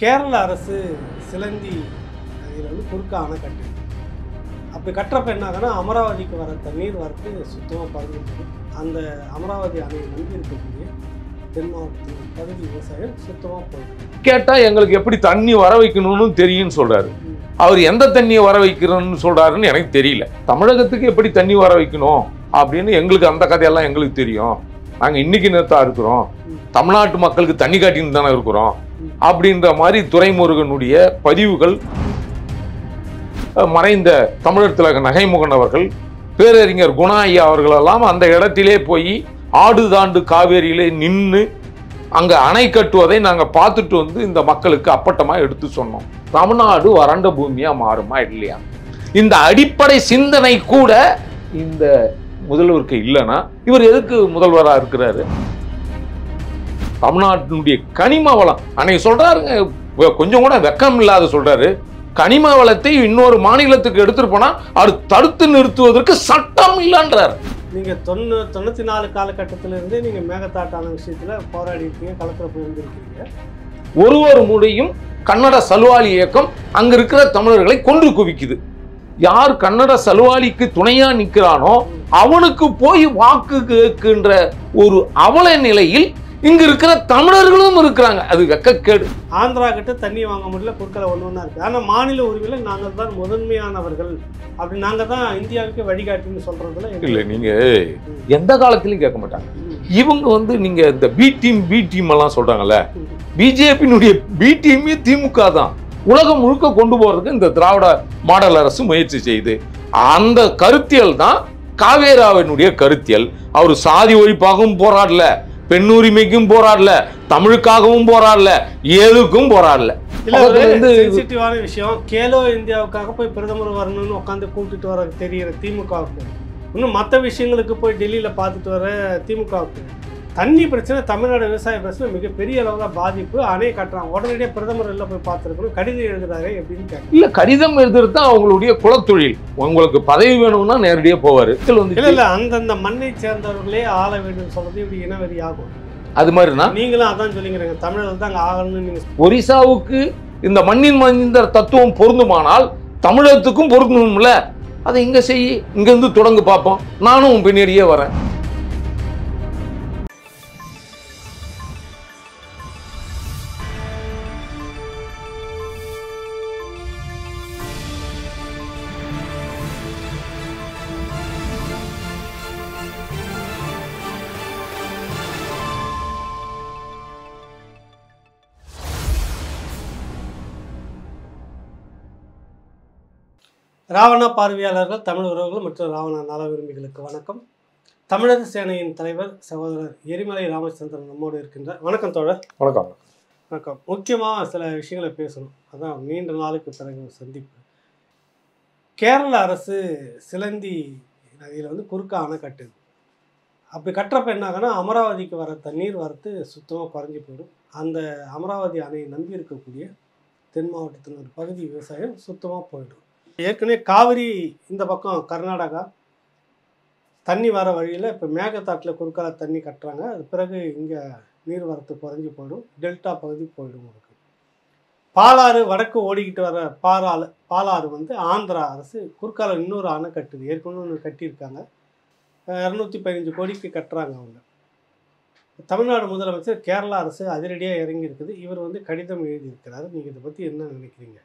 கேரள அரசு சிலந்தி நதியில் வந்து குறுக்க அணை கட்டு அப்படி கட்டுறப்ப என்ன ஆகுனா அமராவதிக்கு வர தண்ணீர் வரத்து சுத்தமாக பறந்துருக்கு அந்த அமராவதி அணையை நம்பி இருக்கக்கூடிய தென் மாவட்டத்தின் பகுதி விவசாயம் சுத்தமாக போயிருக்கு கேட்டால் எங்களுக்கு எப்படி தண்ணி வர வைக்கணும்னு தெரியும்னு சொல்கிறாரு அவர் எந்த தண்ணியை வர வைக்கிறோன்னு சொல்கிறாருன்னு எனக்கு தெரியல தமிழகத்துக்கு எப்படி தண்ணி வர வைக்கணும் அப்படின்னு எங்களுக்கு அந்த கதையெல்லாம் எங்களுக்கு தெரியும் நாங்கள் இன்னைக்கு நேரத்தாக இருக்கிறோம் தமிழ்நாட்டு மக்களுக்கு தண்ணி காட்டின்னு தானே இருக்கிறோம் அப்படின்ற மாதிரி துரைமுருகனுடைய பதிவுகள் மறைந்த தமிழர் திலக நகைமுகன் அவர்கள் பேரறிஞர் குணாயி அவர்களெல்லாம் அந்த இடத்திலே போய் ஆடுதாண்டு காவேரியிலே நின்று அங்கே அணை கட்டுவதை நாங்கள் பார்த்துட்டு வந்து இந்த மக்களுக்கு அப்பட்டமாக எடுத்து சொன்னோம் தமிழ்நாடு வறண்ட பூமியாக மாறுமா இல்லையா இந்த அடிப்படை சிந்தனை கூட இந்த முதல்வருக்கு இல்லைன்னா இவர் எதுக்கு முதல்வராக இருக்கிறாரு தமிழ்நாட்டினுடைய கனிம வளம் அன்னைக்கு சொல்கிறாருங்க கொஞ்சம் கூட வெக்கம் இல்லாத சொல்கிறாரு கனிம வளத்தை இன்னொரு மாநிலத்துக்கு எடுத்துட்டு போனால் அது தடுத்து நிறுத்துவதற்கு சட்டம் இல்லைன்றார் நீங்கள் தொண்ணூ தொண்ணூற்றி நாலு இருந்து நீங்கள் மேகத்தாட்டான விஷயத்தில் போராடி இருக்கீங்க களத்தில் போயிருந்துருக்கீங்க ஒருவர் முறையும் கன்னட சலுவாலி இயக்கம் அங்கே இருக்கிற தமிழர்களை கொன்று குவிக்குது யார் கன்னட சலுவாலிக்கு துணையா நிற்கிறானோ அவனுக்கு போய் வாக்கு கேட்கின்ற ஒரு அவல நிலையில் இங்க இருக்கிற தமிழர்களும் இருக்கிறாங்க அது வெக்கக்கேடு ஆந்திரா கிட்ட தண்ணி வாங்க முடியல பொருட்களை ஒன்று ஒன்றா இருக்கு ஆனால் மாநில உரிமையில் நாங்கள் தான் முதன்மையானவர்கள் அப்படி நாங்கள் தான் இந்தியாவுக்கு வழிகாட்டுன்னு சொல்றதுல இல்லை நீங்கள் எந்த காலத்திலையும் கேட்க மாட்டாங்க இவங்க வந்து நீங்கள் இந்த பி டீம் பி டீம் எல்லாம் சொல்கிறாங்கல்ல பிஜேபியினுடைய பி டீமே திமுக தான் உலகம் முழுக்க கொண்டு போகிறதுக்கு இந்த திராவிட மாடல் அரசு முயற்சி செய்யுது அந்த கருத்தியல் தான் காவேராவினுடைய கருத்தியல் அவர் சாதி ஒழிப்பாகவும் போராடல பெண்ணுரிமைக்கும் போராடல தமிழுக்காகவும் போராடல ஏழுக்கும் போராடல சென்சிட்டிவான விஷயம் கேலோ இந்தியாவுக்காக போய் பிரதமர் வரணும்னு உட்காந்து கூப்பிட்டு வர தெரிகிற திமுகவுக்கு இன்னும் மற்ற விஷயங்களுக்கு போய் டெல்லியில் பார்த்துட்டு வர திமுகவுக்கு தண்ணி பிரச்சனை தமிழ்நாடு விவசாய பிரச்சனை மிகப்பெரிய அளவில் பாதிப்பு அணை கட்டுறாங்க உடனடியே பிரதமர் இல்லை போய் பார்த்துருக்கணும் கடிதம் எழுதுறாரு எப்படின்னு இல்லை கடிதம் எழுதுறது தான் அவங்களுடைய குலத்தொழில் உங்களுக்கு பதவி வேணும்னா நேரடியாக போவார் வந்து இல்லை இல்லை அந்தந்த மண்ணை சேர்ந்தவர்களே ஆள வேண்டும் சொல்றது இப்படி இனவெறி ஆகும் அது மாதிரினா நீங்களும் அதான் சொல்லிங்கிறீங்க தமிழர்கள் தான் ஆகணும்னு நீங்கள் ஒரிசாவுக்கு இந்த மண்ணின் மனிதர் தத்துவம் பொருந்துமானால் தமிழகத்துக்கும் பொருந்தணும்ல அதை இங்கே செய் இங்கேருந்து தொடங்கு பார்ப்போம் நானும் உன் பின்னாடியே வரேன் ராவணா பார்வையாளர்கள் தமிழ் உறவுகள் மற்றும் ராவணா நல விரும்பிகளுக்கு வணக்கம் தமிழக சேனையின் தலைவர் சகோதரர் எரிமலை ராமச்சந்திரன் நம்மோடு இருக்கின்ற வணக்கம் தோழர் வணக்கம் வணக்கம் முக்கியமாக சில விஷயங்களை பேசணும் அதான் நீண்ட நாளுக்கு பிறகு சந்திப்பு கேரள அரசு சிலந்தி நதியில் வந்து குறுக்க அணை கட்டுது அப்படி கட்டுறப்ப என்னாகன்னா அமராவதிக்கு வர தண்ணீர் வரத்து சுத்தமாக குறைஞ்சி போயிடும் அந்த அமராவதி அணையை நம்பி இருக்கக்கூடிய தென் மாவட்டத்தின் ஒரு பகுதி விவசாயம் சுத்தமாக போயிடும் ஏற்கனவே காவிரி இந்த பக்கம் கர்நாடகா தண்ணி வர வழியில் இப்போ மேகத்தாட்டில் குறுக்கால தண்ணி கட்டுறாங்க அது பிறகு இங்கே நீர்வரத்து குறைஞ்சி போயிடும் டெல்டா பகுதி போயிடும் உங்களுக்கு பாலாறு வடக்கு ஓடிக்கிட்டு வர பாலாறு பாலாறு வந்து ஆந்திரா அரசு குறுக்கால இன்னொரு அணை கட்டுது ஏற்கனவே ஒன்று கட்டியிருக்காங்க இரநூத்தி பதினஞ்சு கோடிக்கு கட்டுறாங்க அவங்க தமிழ்நாடு முதலமைச்சர் கேரளா அரசு அதிரடியாக இறங்கியிருக்குது இவர் வந்து கடிதம் எழுதியிருக்கிறாரு நீங்கள் இதை பற்றி என்ன நினைக்கிறீங்க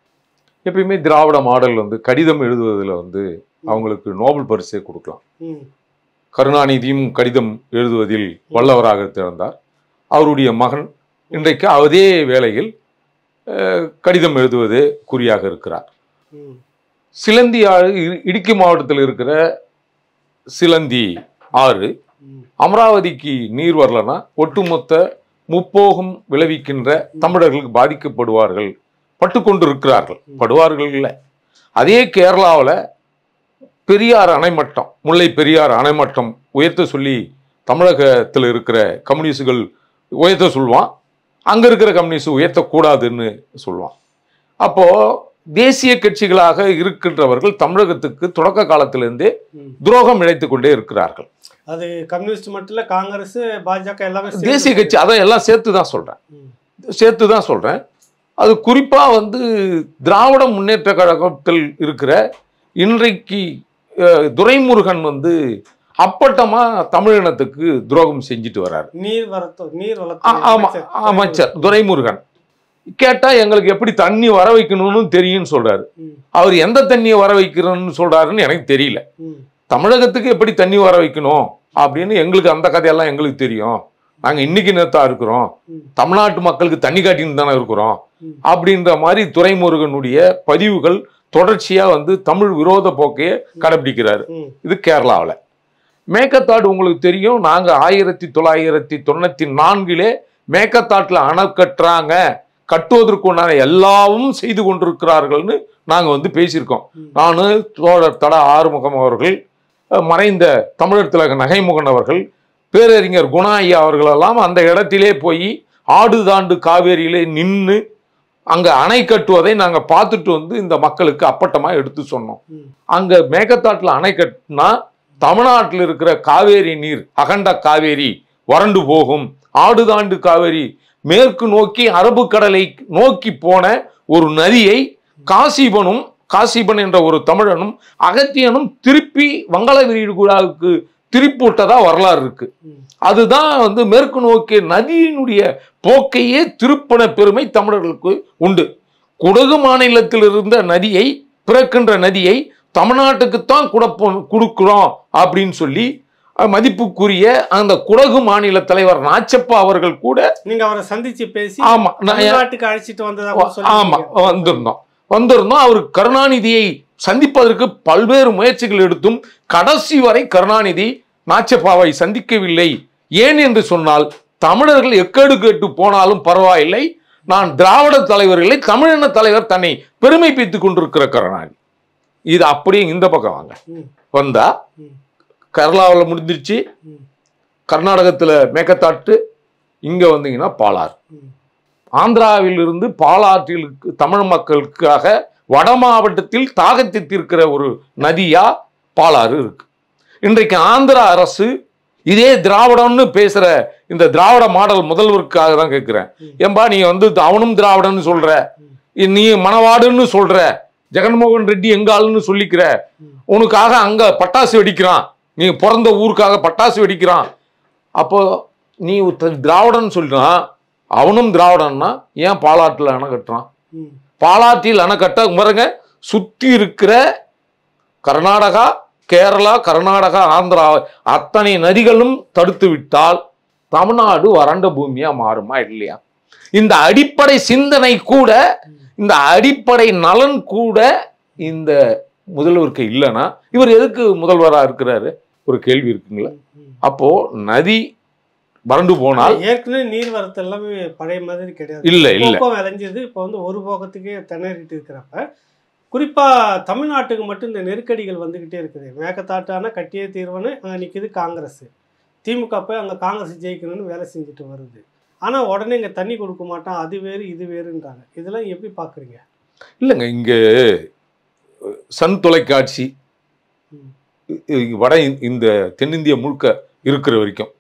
எப்பயுமே திராவிட மாடல் வந்து கடிதம் எழுதுவதில் வந்து அவங்களுக்கு நோபல் பரிசே கொடுக்கலாம் கருணாநிதியும் கடிதம் எழுதுவதில் வல்லவராக திறந்தார் அவருடைய மகன் இன்றைக்கு அதே வேளையில் கடிதம் எழுதுவது குறியாக இருக்கிறார் சிலந்தி ஆறு இடுக்கி மாவட்டத்தில் இருக்கிற சிலந்தி ஆறு அமராவதிக்கு நீர் வரலன்னா ஒட்டுமொத்த முப்போகம் விளைவிக்கின்ற தமிழர்களுக்கு பாதிக்கப்படுவார்கள் பட்டுக்கொண்டு இருக்கிறார்கள் படுவார்கள் இல்லை அதே கேரளாவில் பெரியார் அணைமட்டம் முல்லை பெரியார் அணைமட்டம் உயர்த்த சொல்லி தமிழகத்தில் இருக்கிற கம்யூனிஸ்டுகள் உயர்த்த சொல்லுவான் அங்கே இருக்கிற கம்யூனிஸ்ட் உயர்த்தக்கூடாதுன்னு சொல்லுவான் அப்போது தேசிய கட்சிகளாக இருக்கின்றவர்கள் தமிழகத்துக்கு தொடக்க காலத்திலிருந்தே துரோகம் இழைத்து கொண்டே இருக்கிறார்கள் அது கம்யூனிஸ்ட் மட்டும் இல்லை காங்கிரஸ் பாஜக எல்லாமே தேசிய கட்சி அதான் எல்லாம் சேர்த்து தான் சொல்கிறேன் சேர்த்து தான் சொல்கிறேன் அது குறிப்பாக வந்து திராவிட முன்னேற்ற கழகத்தில் இருக்கிற இன்றைக்கு துரைமுருகன் வந்து அப்பட்டமாக தமிழினத்துக்கு துரோகம் செஞ்சுட்டு வர்றார் நீர் நீர் வளர்த்து அமைச்சர் துரைமுருகன் கேட்டால் எங்களுக்கு எப்படி தண்ணி வர வைக்கணும்னு தெரியும்னு சொல்கிறாரு அவர் எந்த தண்ணியை வர வைக்கிறன்னு சொல்கிறாருன்னு எனக்கு தெரியல தமிழகத்துக்கு எப்படி தண்ணி வர வைக்கணும் அப்படின்னு எங்களுக்கு அந்த கதையெல்லாம் எங்களுக்கு தெரியும் நாங்கள் இன்னைக்கு நேத்தா இருக்கிறோம் தமிழ்நாட்டு மக்களுக்கு தண்ணி காட்டின்னு தானே இருக்கிறோம் அப்படின்ற மாதிரி துரைமுருகனுடைய பதிவுகள் தொடர்ச்சியாக வந்து தமிழ் விரோத போக்கையே கடைபிடிக்கிறாரு இது கேரளாவில் மேக்கத்தாடு உங்களுக்கு தெரியும் நாங்கள் ஆயிரத்தி தொள்ளாயிரத்தி தொண்ணூற்றி நான்கிலே மேக்கத்தாட்டில் அணக்கட்டுறாங்க கட்டுறாங்க கட்டுவதற்குண்டான எல்லாவும் செய்து கொண்டிருக்கிறார்கள்னு நாங்கள் வந்து பேசியிருக்கோம் நான் தோழர் தட ஆறுமுகம் அவர்கள் மறைந்த தமிழர் திலக நகைமுகன் அவர்கள் பேரறிஞர் குணாயி அவர்களெல்லாம் அந்த இடத்திலே போய் ஆடுதாண்டு காவேரியிலே நின்று அங்கே அணை கட்டுவதை நாங்கள் பார்த்துட்டு வந்து இந்த மக்களுக்கு அப்பட்டமாக எடுத்து சொன்னோம் அங்கே மேகத்தாட்டில் அணை கட்டினா தமிழ்நாட்டில் இருக்கிற காவேரி நீர் அகண்ட காவேரி வறண்டு போகும் ஆடுதாண்டு காவேரி மேற்கு நோக்கி அரபு கடலை நோக்கி போன ஒரு நதியை காசிபனும் காசிபன் என்ற ஒரு தமிழனும் அகத்தியனும் திருப்பி வங்கள விரிகுடாவுக்கு திருப்பூட்டதாக வரலாறு இருக்கு அதுதான் வந்து மேற்கு நோக்கிய நதியினுடைய போக்கையே திருப்பன பெருமை தமிழர்களுக்கு உண்டு குடகு மாநிலத்தில் இருந்த நதியை பிறக்கின்ற நதியை தமிழ்நாட்டுக்குத்தான் குடப்போ கொடுக்குறோம் அப்படின்னு சொல்லி மதிப்புக்குரிய அந்த குடகு மாநில தலைவர் நாச்சப்பா அவர்கள் கூட நீங்க அவரை சந்திச்சு பேசி ஆமா நாட்டுக்கு அழைச்சிட்டு வந்ததா ஆமா வந்திருந்தோம் வந்திருந்தோம் அவருக்கு கருணாநிதியை சந்திப்பதற்கு பல்வேறு முயற்சிகள் எடுத்தும் கடைசி வரை கருணாநிதி நாச்சப்பாவை சந்திக்கவில்லை ஏன் என்று சொன்னால் தமிழர்கள் எக்கேடு கேட்டு போனாலும் பரவாயில்லை நான் திராவிட தலைவர்களை தமிழின தலைவர் தன்னை பெருமை கொண்டிருக்கிற கருணாநிதி இது அப்படியே இந்த பக்கம் வாங்க வந்தா கேரளாவில் முடிஞ்சிருச்சு கர்நாடகத்தில் மேக்கத்தாட்டு இங்கே வந்தீங்கன்னா பாலார் ஆந்திராவிலிருந்து பாலாற்றிலுக்கு தமிழ் மக்களுக்காக வட மாவட்டத்தில் தாகத்தை தீர்க்கிற ஒரு நதியா பாலாறு இருக்கு இன்றைக்கு ஆந்திர அரசு இதே திராவிடம்னு பேசுற இந்த திராவிட மாடல் முதல்வருக்காக தான் கேட்கிறேன் ஏன்பா நீ வந்து அவனும் திராவிடன்னு சொல்ற நீ மணவாடுன்னு சொல்ற ஜெகன்மோகன் ரெட்டி எங்காளுன்னு சொல்லிக்கிற உனக்காக அங்க பட்டாசு வெடிக்கிறான் நீ பிறந்த ஊருக்காக பட்டாசு வெடிக்கிறான் அப்போ நீ திராவிடன்னு சொல்லினா அவனும் திராவிடன்னா ஏன் பாலாட்டில் அணை கட்டுறான் பாலாற்றில் அணைக்கட்டை பாருங்க சுற்றி இருக்கிற கர்நாடகா கேரளா கர்நாடகா ஆந்திரா அத்தனை நதிகளும் தடுத்து விட்டால் தமிழ்நாடு வறண்ட பூமியாக மாறுமா இல்லையா இந்த அடிப்படை சிந்தனை கூட இந்த அடிப்படை நலன் கூட இந்த முதல்வருக்கு இல்லைன்னா இவர் எதுக்கு முதல்வராக இருக்கிறாரு ஒரு கேள்வி இருக்குங்களா அப்போது நதி வறண்டு போனால் ஏற்கனவே நீர்வரத்து எல்லாமே பழைய மாதிரி கிடையாது இல்லை இல்ல விளைஞ்சது இப்போ வந்து ஒரு போகத்துக்கே திணறிட்டு இருக்கிறப்ப குறிப்பாக தமிழ்நாட்டுக்கு மட்டும் இந்த நெருக்கடிகள் வந்துக்கிட்டே இருக்குது மேகத்தாட்டான கட்டிய தீர்வுன்னு அங்கே நிற்கிது காங்கிரஸ் திமுக போய் அங்கே காங்கிரஸ் ஜெயிக்கணும்னு வேலை செஞ்சுட்டு வருது ஆனால் உடனே இங்கே தண்ணி கொடுக்க மாட்டான் அது வேறு இது வேறுன்றாங்க இதெல்லாம் எப்படி பார்க்குறீங்க இல்லைங்க இங்கே சன் தொலைக்காட்சி வட இந்த தென்னிந்திய முழுக்க இருக்கிற வரைக்கும்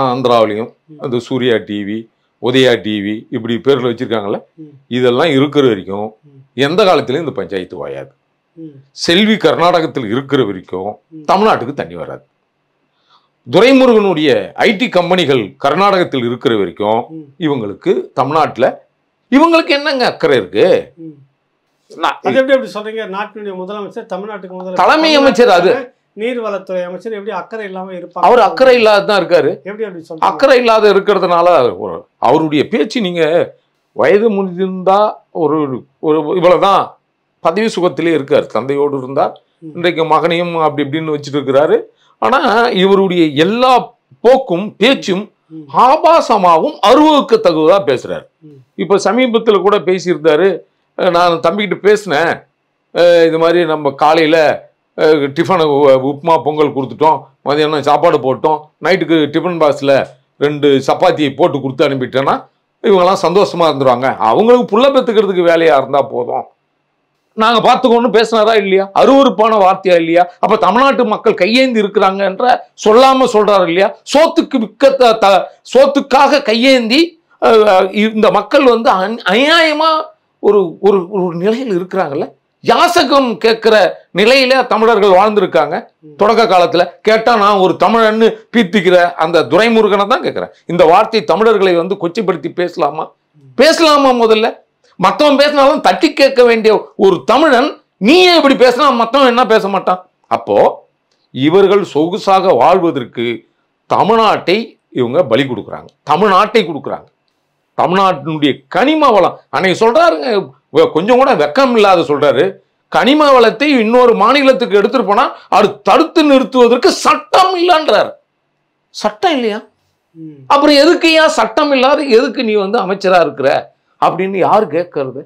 ஆந்திராவிலையும் அந்த சூர்யா டிவி உதயா டிவி இப்படி பேரில் வச்சுருக்காங்கள இதெல்லாம் இருக்கிற வரைக்கும் எந்த காலத்துலேயும் இந்த பஞ்சாயத்து வாயாது செல்வி கர்நாடகத்தில் இருக்கிற வரைக்கும் தமிழ்நாட்டுக்கு தண்ணி வராது துரைமுருகனுடைய ஐடி கம்பெனிகள் கர்நாடகத்தில் இருக்கிற வரைக்கும் இவங்களுக்கு தமிழ்நாட்டில் இவங்களுக்கு என்னங்க அக்கறை இருக்கு தலைமை அமைச்சர் அது நீர்வளத்துறை அமைச்சர் எப்படி அக்கறை இல்லாம இருப்பாங்க அவர் அக்கறை இல்லாத தான் இருக்காரு எப்படி அப்படி அக்கறை இல்லாத இருக்கிறதுனால அவருடைய பேச்சு நீங்க வயது முடிந்திருந்தா ஒரு ஒரு இவ்வளவுதான் பதவி சுகத்திலே இருக்கார் தந்தையோடு இருந்தார் இன்றைக்கு மகனையும் அப்படி இப்படின்னு வச்சுட்டு இருக்கிறாரு ஆனா இவருடைய எல்லா போக்கும் பேச்சும் ஆபாசமாகவும் அருவுக்கு தகுதா பேசுறாரு இப்ப சமீபத்துல கூட பேசியிருந்தாரு நான் தம்பிக்கிட்ட பேசினேன் இது மாதிரி நம்ம காலையில டிஃபன் உப்புமா பொங்கல் கொடுத்துட்டோம் மதியானம் சாப்பாடு போட்டோம் நைட்டுக்கு டிஃபன் பாக்ஸில் ரெண்டு சப்பாத்தி போட்டு கொடுத்து அனுப்பிட்டேன்னா இவங்கெல்லாம் சந்தோஷமாக இருந்துருவாங்க அவங்களுக்கு புள்ள பெற்றுக்கிறதுக்கு வேலையாக இருந்தால் போதும் நாங்கள் பார்த்துக்கோன்னு பேசினாரா இல்லையா அருவறுப்பான வார்த்தையா இல்லையா அப்போ தமிழ்நாட்டு மக்கள் கையேந்தி இருக்கிறாங்கன்ற சொல்லாமல் சொல்கிறாரு இல்லையா சோத்துக்கு விற்க த சோத்துக்காக கையேந்தி இந்த மக்கள் வந்து அநியாயமாக ஒரு ஒரு ஒரு நிலையில் இருக்கிறாங்கல்ல யாசகம் கேட்கிற நிலையில தமிழர்கள் வாழ்ந்திருக்காங்க தொடக்க காலத்துல கேட்டா நான் ஒரு தமிழன்னு பீத்திக்கிற அந்த துரைமுருகனை தான் கேட்கிறேன் இந்த வார்த்தை தமிழர்களை வந்து கொச்சைப்படுத்தி பேசலாமா பேசலாமா முதல்ல மற்றவன் பேசினாலும் தட்டி கேட்க வேண்டிய ஒரு தமிழன் நீயே இப்படி பேசினா மற்றவன் என்ன பேச மாட்டான் அப்போ இவர்கள் சொகுசாக வாழ்வதற்கு தமிழ்நாட்டை இவங்க பலி கொடுக்குறாங்க தமிழ்நாட்டை கொடுக்குறாங்க தமிழ்நாட்டினுடைய கனிம வளம் அன்னைக்கு சொல்றாருங்க கொஞ்சம் கூட வெக்கம் இல்லாத சொல்றாரு கனிம வளத்தை இன்னொரு மாநிலத்துக்கு எடுத்துட்டு போனா அது தடுத்து நிறுத்துவதற்கு சட்டம் இல்லைன்றார் சட்டம் இல்லையா அப்புறம் எதுக்கு ஏன் சட்டம் இல்லாத எதுக்கு நீ வந்து அமைச்சரா இருக்கிற அப்படின்னு யார் கேட்கறது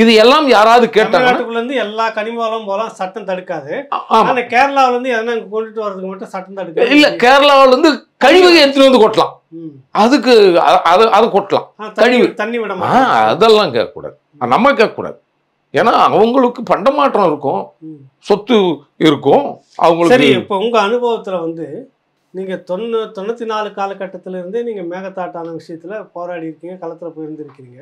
இது எல்லாம் யாராவது கேட்டாங்கன்னா இருந்து எல்லா கனிமாலும் போலாம் சட்டம் தடுக்காது ஆனா கேரளாவில இருந்து எதனா கொண்டுட்டு வர்றதுக்கு மட்டும் சட்டம் தடுக்காது இல்ல கேரளாவில இருந்து கழிவுகள் எடுத்துட்டு வந்து கொட்டலாம் அதுக்கு அது அது கொட்டலாம் கழிவு தண்ணி விட அதெல்லாம் கேட்கக்கூடாது நம்ம கேட்கக்கூடாது ஏன்னா அவங்களுக்கு பண்டமாற்றம் இருக்கும் சொத்து இருக்கும் அவங்களுக்கு சரி இப்போ உங்க அனுபவத்துல வந்து நீங்க தொண்ணூ தொண்ணூத்தி நாலு காலகட்டத்திலிருந்தே இருந்தே நீங்க மேகத்தாட்டான விஷயத்துல போராடி இருக்கீங்க களத்துல போயிருந்திருக்கிறீங்க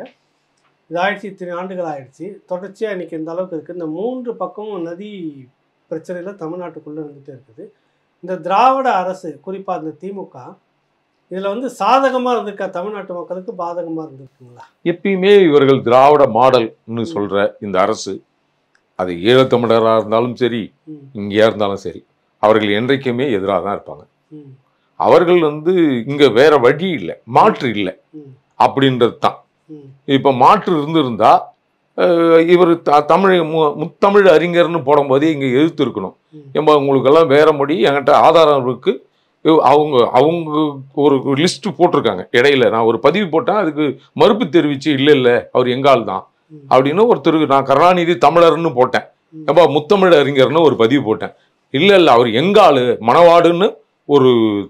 இது ஆயிடுச்சு இத்தனை ஆண்டுகள் ஆயிடுச்சு தொடர்ச்சியாக இன்றைக்கி இந்த அளவுக்கு இருக்குது இந்த மூன்று பக்கமும் நதி பிரச்சனையில் தமிழ்நாட்டுக்குள்ளே இருந்துகிட்டே இருக்குது இந்த திராவிட அரசு குறிப்பாக இந்த திமுக இதில் வந்து சாதகமாக இருந்திருக்கா தமிழ்நாட்டு மக்களுக்கு பாதகமாக இருந்திருக்குங்களா எப்பயுமே இவர்கள் திராவிட மாடல்னு சொல்கிற இந்த அரசு அது ஈழத்தமிழராக இருந்தாலும் சரி இங்கேயா இருந்தாலும் சரி அவர்கள் என்றைக்குமே எதிராக தான் இருப்பாங்க அவர்கள் வந்து இங்கே வேற வழி இல்லை மாற்று இல்லை அப்படின்றது தான் இப்போ மாற்று இருந்திருந்தா இவர் த தமிழ் மு முத்தமிழ் அறிஞர்னு போடும்போதே இங்கே எதிர்த்து இருக்கணும் ஏன்பா உங்களுக்கெல்லாம் வேற மொழி என்கிட்ட ஆதாரம் இருக்கு அவங்க அவங்க ஒரு லிஸ்ட் போட்டிருக்காங்க இடையில நான் ஒரு பதிவு போட்டேன் அதுக்கு மறுப்பு தெரிவித்து இல்லை இல்லை அவர் எங்கால் தான் அப்படின்னு திரு நான் கருணாநிதி தமிழர்னு போட்டேன் ஏப்பா முத்தமிழ் அறிஞர்னு ஒரு பதிவு போட்டேன் இல்லை இல்லை அவர் எங்காலு மணவாடுன்னு ஒரு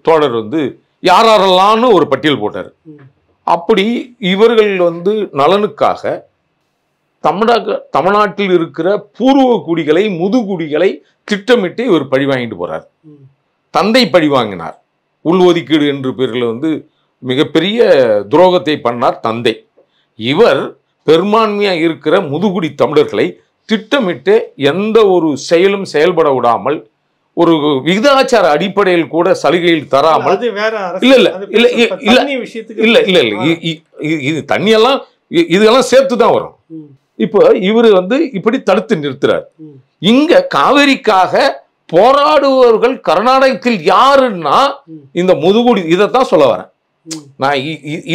தோழர் வந்து யாரெல்லாம்னு ஒரு பட்டியல் போட்டார் அப்படி இவர்கள் வந்து நலனுக்காக தமிழக தமிழ்நாட்டில் இருக்கிற பூர்வ குடிகளை முதுகுடிகளை திட்டமிட்டு இவர் பழி வாங்கிட்டு போறார் தந்தை பழி வாங்கினார் உள்ஒதுக்கீடு என்று பேரில் வந்து மிகப்பெரிய துரோகத்தை பண்ணார் தந்தை இவர் பெரும்பான்மையாக இருக்கிற முதுகுடி தமிழர்களை திட்டமிட்டு எந்த ஒரு செயலும் செயல்பட விடாமல் ஒரு விகிதாச்சார அடிப்படையில் கூட சலுகையில் தராமல் இல்ல இல்ல இல்ல இல்ல இல்ல இல்ல இது தண்ணியெல்லாம் இதெல்லாம் சேர்த்து தான் வரும் இப்போ இவர் வந்து இப்படி தடுத்து நிறுத்துறார் இங்க காவேரிக்காக போராடுபவர்கள் கர்நாடகத்தில் யாருன்னா இந்த முதுகுடி இதை தான் சொல்ல வரேன் நான்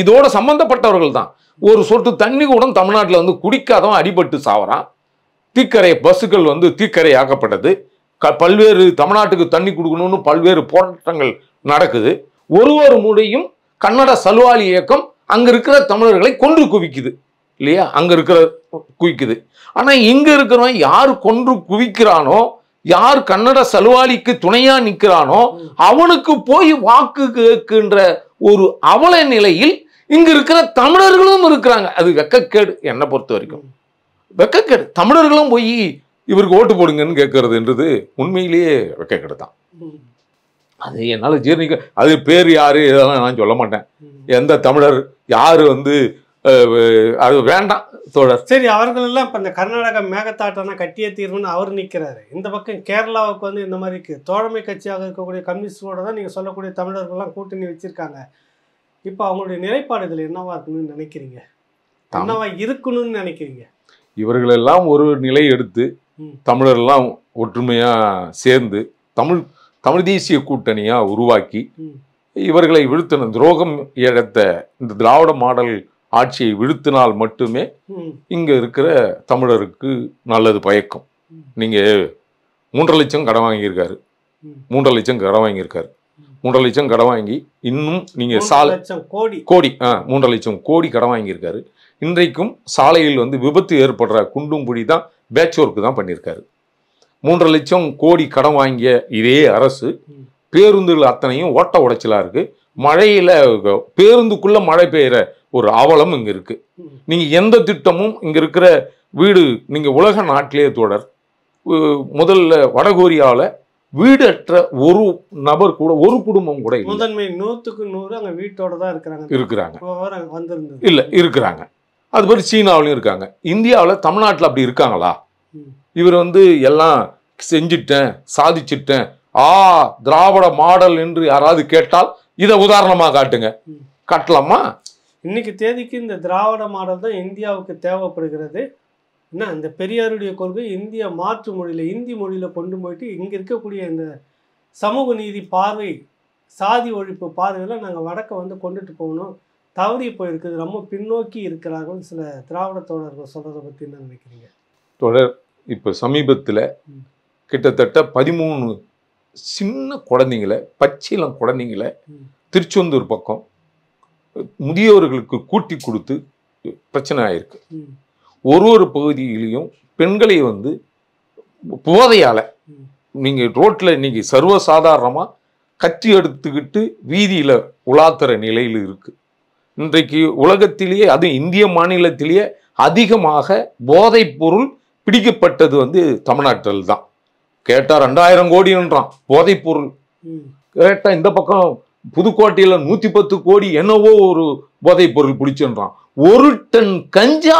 இதோட சம்பந்தப்பட்டவர்கள் தான் ஒரு சொட்டு தண்ணி கூட தமிழ்நாட்டில் வந்து குடிக்காதவன் அடிபட்டு சாவறான் தீக்கரை பஸ்ஸுகள் வந்து தீக்கரை ஆக்கப்பட்டது க பல்வேறு தமிழ்நாட்டுக்கு தண்ணி கொடுக்கணும்னு பல்வேறு போராட்டங்கள் நடக்குது ஒருவர் மூடையும் கன்னட சலுவாலி இயக்கம் அங்கே இருக்கிற தமிழர்களை கொன்று குவிக்குது இல்லையா அங்கே இருக்கிற குவிக்குது ஆனால் இங்கே இருக்கிறவன் யார் கொன்று குவிக்கிறானோ யார் கன்னட சலுவாளிக்கு துணையா நிற்கிறானோ அவனுக்கு போய் வாக்கு கேட்கின்ற ஒரு அவல நிலையில் இங்க இருக்கிற தமிழர்களும் இருக்கிறாங்க அது வெக்கக்கேடு என்னை பொறுத்த வரைக்கும் வெக்கக்கேடு தமிழர்களும் போய் இவருக்கு ஓட்டு போடுங்கன்னு கேட்கறதுன்றது உண்மையிலேயே வெக்க தான் அது என்னால் ஜீர்ணிக்க அது பேர் யார் இதெல்லாம் நான் சொல்ல மாட்டேன் எந்த தமிழர் யார் வந்து அது வேண்டாம் தோழர் சரி அவர்கள் எல்லாம் இப்போ இந்த கர்நாடக மேகத்தாட்டம்னா கட்டிய தீர்வுன்னு அவர் நிற்கிறாரு இந்த பக்கம் கேரளாவுக்கு வந்து இந்த மாதிரி இருக்குது தோழமை கட்சியாக இருக்கக்கூடிய கம்யூனிஸ்டோட தான் நீங்கள் சொல்லக்கூடிய தமிழர்கள்லாம் கூட்டணி வச்சுருக்காங்க இப்போ அவங்களுடைய நிலைப்பாடு இதில் என்னவா இருக்குன்னு நினைக்கிறீங்க என்னவா இருக்கணும்னு நினைக்கிறீங்க இவர்களெல்லாம் ஒரு நிலை எடுத்து தமிழர்லாம் ஒற்றுமையாக சேர்ந்து தமிழ் தமிழ் தேசிய கூட்டணியாக உருவாக்கி இவர்களை விழுத்தின துரோகம் இழத்த இந்த திராவிட மாடல் ஆட்சியை விழுத்தினால் மட்டுமே இங்கே இருக்கிற தமிழருக்கு நல்லது பயக்கும் நீங்கள் மூன்றரை லட்சம் கடன் வாங்கியிருக்காரு மூன்றரை லட்சம் கடன் வாங்கியிருக்காரு மூன்றரை லட்சம் கடன் வாங்கி இன்னும் நீங்கள் சாலை கோடி கோடி ஆ மூன்றரை லட்சம் கோடி கடன் வாங்கியிருக்காரு இன்றைக்கும் சாலையில் வந்து விபத்து ஏற்படுற குண்டும் புடி தான் பேட்ச் ஒர்க்கு தான் பண்ணியிருக்காரு மூன்றரை லட்சம் கோடி கடன் வாங்கிய இதே அரசு பேருந்துகள் அத்தனையும் ஓட்ட உடைச்சலாக இருக்குது மழையில் பேருந்துக்குள்ளே மழை பெய்கிற ஒரு அவலம் இங்கே இருக்குது நீங்கள் எந்த திட்டமும் இங்கே இருக்கிற வீடு நீங்கள் உலக நாட்டிலே தொடர் முதல்ல வடகொரியாவில் வீடற்ற ஒரு நபர் கூட ஒரு குடும்பம் கூட முதன்மை நூற்றுக்கு நூறு அங்கே வீட்டோட தான் இருக்கிறாங்க இருக்கிறாங்க இல்லை இருக்கிறாங்க அது மாதிரி சீனாவிலையும் இருக்காங்க இந்தியாவில் தமிழ்நாட்டில் அப்படி இருக்காங்களா இவர் வந்து எல்லாம் செஞ்சிட்டேன் சாதிச்சிட்டேன் ஆ திராவிட மாடல் என்று யாராவது கேட்டால் இதை உதாரணமாக காட்டுங்க காட்டலாமா இன்னைக்கு தேதிக்கு இந்த திராவிட மாடல் தான் இந்தியாவுக்கு தேவைப்படுகிறது என்ன இந்த பெரியாருடைய கொள்கை இந்திய மாற்று மொழியில் இந்தி மொழியில் கொண்டு போயிட்டு இங்கே இருக்கக்கூடிய இந்த சமூக நீதி பார்வை சாதி ஒழிப்பு பார்வையில் நாங்கள் வடக்கை வந்து கொண்டுட்டு போகணும் தவறி போயிருக்குது ரொம்ப பின்னோக்கி இருக்கிறாங்கன்னு சில திராவிட தோழர்கள் சொல்கிறத பற்றி என்ன நினைக்கிறீங்க தொடர் இப்போ சமீபத்தில் கிட்டத்தட்ட பதிமூணு சின்ன குழந்தைங்கள பச்சிலம் குழந்தைங்கள திருச்செந்தூர் பக்கம் முதியோர்களுக்கு கூட்டி கொடுத்து பிரச்சனை ஆயிருக்கு ஒரு ஒரு பகுதியிலையும் பெண்களை வந்து போதையால் நீங்கள் ரோட்டில் இன்னைக்கு சர்வசாதாரணமாக கத்தி எடுத்துக்கிட்டு வீதியில் உலாத்துற நிலையில் இருக்குது இன்றைக்கு உலகத்திலேயே அது இந்திய மாநிலத்திலேயே அதிகமாக போதைப்பொருள் பொருள் பிடிக்கப்பட்டது வந்து தமிழ்நாட்டில் தான் கேட்டால் ரெண்டாயிரம் கோடின்றான் போதைப்பொருள் பொருள் கேட்டால் இந்த பக்கம் புதுக்கோட்டையில் நூற்றி பத்து கோடி என்னவோ ஒரு போதை பொருள் பிடிச்சுன்றான் ஒரு டன் கஞ்சா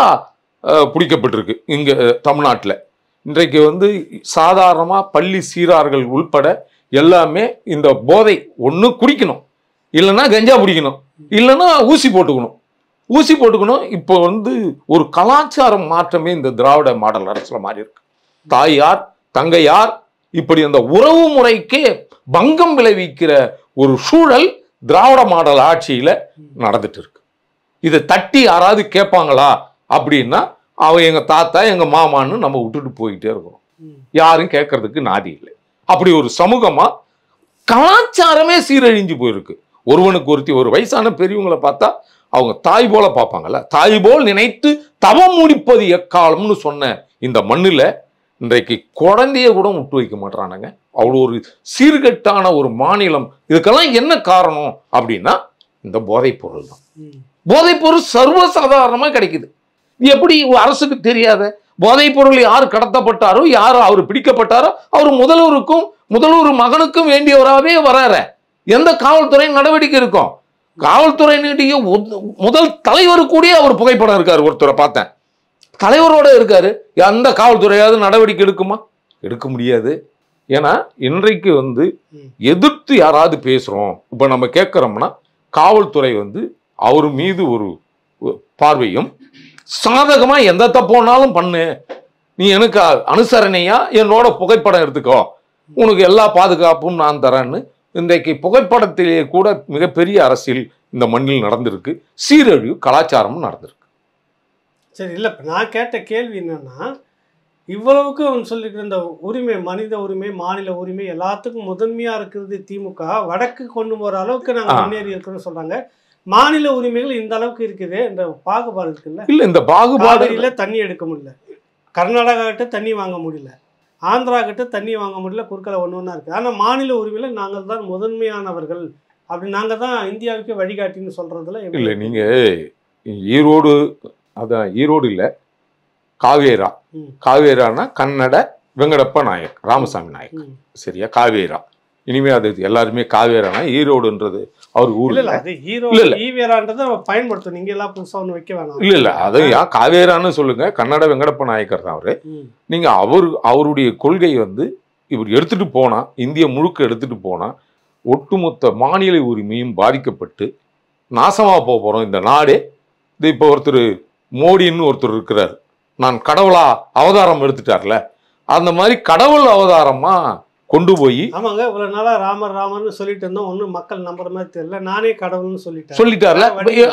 பிடிக்கப்பட்டிருக்கு இங்கே தமிழ்நாட்டில் இன்றைக்கு வந்து சாதாரணமாக பள்ளி சீரார்கள் உள்பட எல்லாமே இந்த போதை ஒன்று குடிக்கணும் இல்லைன்னா கஞ்சா பிடிக்கணும் இல்லைன்னா ஊசி போட்டுக்கணும் ஊசி போட்டுக்கணும் இப்போ வந்து ஒரு கலாச்சாரம் மாற்றமே இந்த திராவிட மாடல் அரசில் மாறி இருக்கு தாயார் தங்கையார் இப்படி அந்த உறவு முறைக்கே பங்கம் விளைவிக்கிற ஒரு சூழல் திராவிட மாடல் ஆட்சியில் நடந்துட்டு இருக்கு இதை தட்டி யாராவது கேட்பாங்களா அப்படின்னா அவன் எங்கள் தாத்தா எங்கள் மாமான்னு நம்ம விட்டுட்டு போயிட்டே இருக்கிறோம் யாரும் கேட்கறதுக்கு நாதி இல்லை அப்படி ஒரு சமூகமாக கலாச்சாரமே சீரழிஞ்சு போயிருக்கு ஒருவனுக்கு ஒருத்தி ஒரு வயசான பெரியவங்களை பார்த்தா அவங்க தாய் போல பார்ப்பாங்கல்ல தாய் போல் நினைத்து தவம் முடிப்பது எக்காலம்னு சொன்ன இந்த மண்ணில் இன்றைக்கு குழந்தைய கூட முட்டு வைக்க மாட்டானுங்க அவ்வளோ ஒரு சீர்கட்டான ஒரு மாநிலம் இதுக்கெல்லாம் என்ன காரணம் அப்படின்னா இந்த போதைப் பொருள் தான் போதைப் பொருள் சர்வசாதாரணமாக கிடைக்குது எப்படி அரசுக்கு தெரியாத போதைப் பொருள் யார் கடத்தப்பட்டாரோ யார் அவர் பிடிக்கப்பட்டாரோ அவர் முதல்வருக்கும் முதல்வர் மகனுக்கும் வேண்டியவராகவே வராரு எந்த காவல்துறை நடவடிக்கை இருக்கும் காவல்துறையினுடைய முதல் தலைவர் கூடிய அவர் புகைப்படம் இருக்கார் ஒருத்தரை பார்த்தேன் தலைவரோட இருக்காரு அந்த காவல்துறையாவது நடவடிக்கை எடுக்குமா எடுக்க முடியாது ஏன்னா இன்றைக்கு வந்து எதிர்த்து யாராவது பேசுகிறோம் இப்போ நம்ம கேட்குறோம்னா காவல்துறை வந்து அவர் மீது ஒரு பார்வையும் சாதகமாக எந்த தப்போனாலும் பண்ணு நீ எனக்கு அனுசரணையாக என்னோட புகைப்படம் எடுத்துக்கோ உனக்கு எல்லா பாதுகாப்பும் நான் தரேன்னு இன்றைக்கு புகைப்படத்திலேயே கூட மிகப்பெரிய அரசியல் இந்த மண்ணில் நடந்திருக்கு சீரழிவு கலாச்சாரமும் நடந்திருக்கு சரி இல்லை நான் கேட்ட கேள்வி என்னன்னா இவ்வளவுக்கு அவன் சொல்லிட்டு இந்த உரிமை மனித உரிமை மாநில உரிமை எல்லாத்துக்கும் முதன்மையாக இருக்கிறது திமுக வடக்கு கொண்டு போகிற அளவுக்கு நாங்கள் முன்னேறி இருக்கிறோம்னு சொல்கிறாங்க மாநில உரிமைகள் இந்த அளவுக்கு இருக்குது இந்த பாகுபாடு இருக்குல்ல இல்லை இந்த பாகுபாடு தண்ணி எடுக்க முடியல கர்நாடகா கிட்ட தண்ணி வாங்க முடியல ஆந்திரா கிட்ட தண்ணி வாங்க முடியல குறுக்கலை ஒன்று ஒன்றா இருக்குது ஆனால் மாநில உரிமையில் நாங்கள் தான் முதன்மையானவர்கள் அப்படி நாங்கள் தான் இந்தியாவுக்கு வழிகாட்டின்னு சொல்கிறதுல இல்லை நீங்கள் ஈரோடு அதான் ஈரோடு இல்லை காவேரா காவேரானா கன்னட வெங்கடப்ப நாயக் ராமசாமி நாயக் சரியா காவேரா இனிமேல் அது எல்லாருமே காவேரானா ஈரோடுன்றது அவர் ஊர் பயன்படுத்தும் நீங்க எல்லாம் புதுசா ஒன்று வைக்க வேணாம் இல்ல இல்ல அது காவேரான்னு சொல்லுங்க கன்னட வெங்கடப்ப நாயக்கர் தான் அவரு நீங்க அவர் அவருடைய கொள்கை வந்து இவர் எடுத்துட்டு போனா இந்திய முழுக்க எடுத்துட்டு போனா ஒட்டுமொத்த மாநில உரிமையும் பாதிக்கப்பட்டு நாசமாக போக போகிறோம் இந்த நாடே இது இப்போ ஒருத்தர் மோடின்னு ஒருத்தர் இருக்கிறார் நான் கடவுளா அவதாரம் எடுத்துட்டார்ல அந்த மாதிரி கடவுள் அவதாரமாக கொண்டு போய் ஆமாங்க இவ்வளவு நாளா ராமர் ராமர்னு சொல்லிட்டு இருந்தோம் ஒன்றும் மக்கள் நம்புற மாதிரி தெரியல நானே கடவுள்னு சொல்லிட்டு சொல்லிட்டார்ல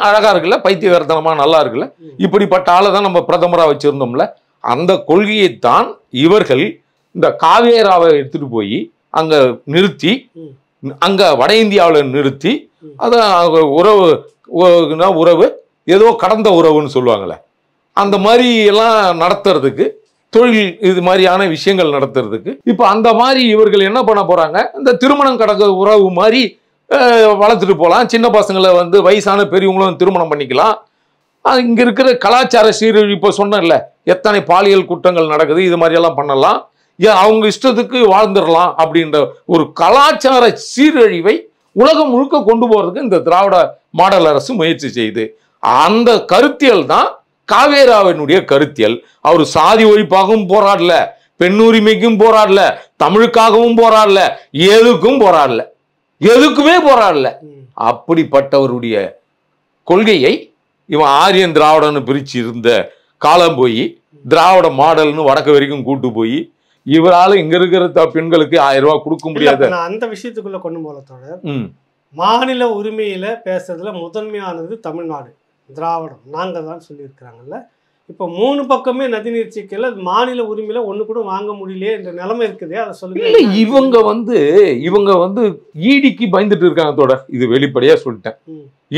அழகா இருக்குல்ல வர்த்தனமா நல்லா இருக்குல்ல இப்படிப்பட்ட ஆளை தான் நம்ம பிரதமராக வச்சிருந்தோம்ல அந்த கொள்கையை தான் இவர்கள் இந்த காவேராவை எடுத்துட்டு போய் அங்க நிறுத்தி அங்க வட இந்தியாவில் நிறுத்தி அதை உறவு உறவு ஏதோ கடந்த உறவுன்னு சொல்லுவாங்கள்ல அந்த மாதிரி எல்லாம் நடத்துறதுக்கு தொழில் இது மாதிரியான விஷயங்கள் நடத்துறதுக்கு இப்போ அந்த மாதிரி இவர்கள் என்ன பண்ண போகிறாங்க இந்த திருமணம் கடக்க உறவு மாதிரி வளர்த்துட்டு போகலாம் சின்ன பசங்களை வந்து வயசான பெரியவங்களும் திருமணம் பண்ணிக்கலாம் இங்கே இருக்கிற கலாச்சார சீரழிவு இப்போ சொன்னேன்ல எத்தனை பாலியல் குற்றங்கள் நடக்குது இது மாதிரியெல்லாம் பண்ணலாம் அவங்க இஷ்டத்துக்கு வாழ்ந்துடலாம் அப்படின்ற ஒரு கலாச்சார சீரழிவை உலகம் முழுக்க கொண்டு போகிறதுக்கு இந்த திராவிட மாடல் அரசு முயற்சி செய்யுது அந்த கருத்தியல் தான் காவேராவினுடைய கருத்தியல் அவர் சாதி ஒழிப்பாகவும் போராடல பெண்ணுரிமைக்கும் போராடல தமிழுக்காகவும் போராடல எதுக்கும் போராடல எதுக்குமே போராடல அப்படிப்பட்டவருடைய கொள்கையை இவன் ஆரியன் திராவிடன்னு பிரிச்சு இருந்த காலம் போய் திராவிட மாடல்னு வடக்கு வரைக்கும் கூட்டு போய் இவரால் இங்க இருக்கிற பெண்களுக்கு ஆயிரம் ரூபாய் கொடுக்க முடியாது அந்த விஷயத்துக்குள்ள கொண்டு போல மாநில உரிமையில பேசுறதுல முதன்மையானது தமிழ்நாடு திராவிடம் நாங்கள் தான் சொல்லியிருக்கிறாங்கல்ல இப்போ மூணு பக்கமே நதிநீர் சிக்கல மாநில உரிமையில ஒன்று கூட வாங்க முடியலையே என்ற நிலைமை இருக்குது அதை சொல்லுங்க இவங்க வந்து இவங்க வந்து இடிக்கு e பயந்துட்டு இருக்காங்க தோட இது வெளிப்படையா சொல்லிட்டேன்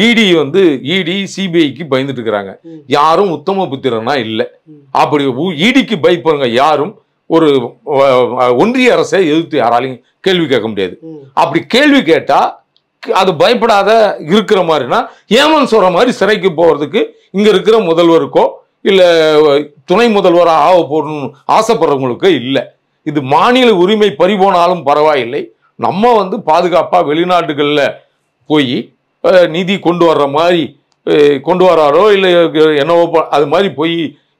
இடி e வந்து இடி e சிபிஐக்கு பயந்துட்டு இருக்கிறாங்க யாரும் உத்தம புத்திரனா இல்லை அப்படி இடிக்கு பயப்படுங்க யாரும் ஒரு ஒன்றிய அரசை எதிர்த்து யாராலையும் கேள்வி கேட்க முடியாது அப்படி கேள்வி கேட்டா அது பயப்படாத இருக்கிற மாதிரினா ஏமன் சொல்கிற மாதிரி சிறைக்கு போகிறதுக்கு இங்கே இருக்கிற முதல்வருக்கோ இல்லை துணை முதல்வராக ஆக போடணும்னு ஆசைப்படுறவங்களுக்கோ இல்லை இது மாநில உரிமை பறிபோனாலும் பரவாயில்லை நம்ம வந்து பாதுகாப்பாக வெளிநாடுகளில் போய் நிதி கொண்டு வர்ற மாதிரி கொண்டு வராரோ இல்லை என்னவோ அது மாதிரி போய்